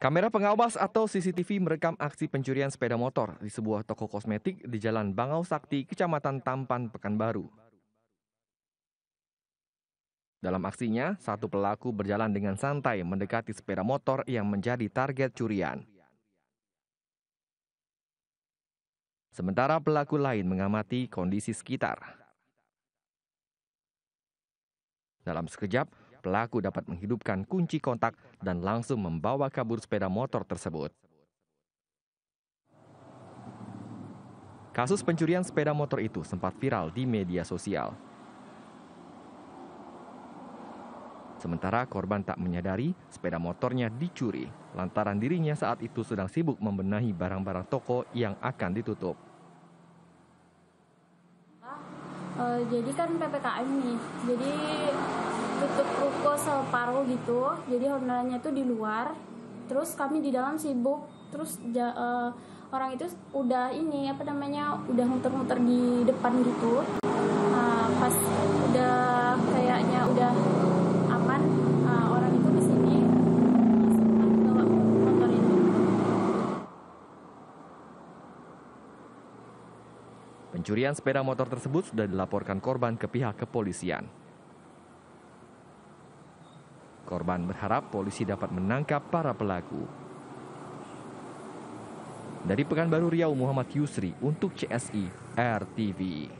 Kamera pengawas atau CCTV merekam aksi pencurian sepeda motor di sebuah toko kosmetik di Jalan Bangau Sakti, Kecamatan Tampan, Pekanbaru. Dalam aksinya, satu pelaku berjalan dengan santai mendekati sepeda motor yang menjadi target curian. Sementara pelaku lain mengamati kondisi sekitar. Dalam sekejap, pelaku dapat menghidupkan kunci kontak dan langsung membawa kabur sepeda motor tersebut. Kasus pencurian sepeda motor itu sempat viral di media sosial. Sementara korban tak menyadari sepeda motornya dicuri lantaran dirinya saat itu sedang sibuk membenahi barang-barang toko yang akan ditutup. Eh, jadi kan ppkm nih jadi tutup ruko separuh gitu jadi honornya tuh di luar terus kami di dalam sibuk terus ja, uh, orang itu udah ini apa namanya udah muter-muter di depan gitu uh, pas udah Pencurian sepeda motor tersebut sudah dilaporkan korban ke pihak kepolisian. Korban berharap polisi dapat menangkap para pelaku. Dari Pekanbaru Riau Muhammad Yusri untuk CSI RTV.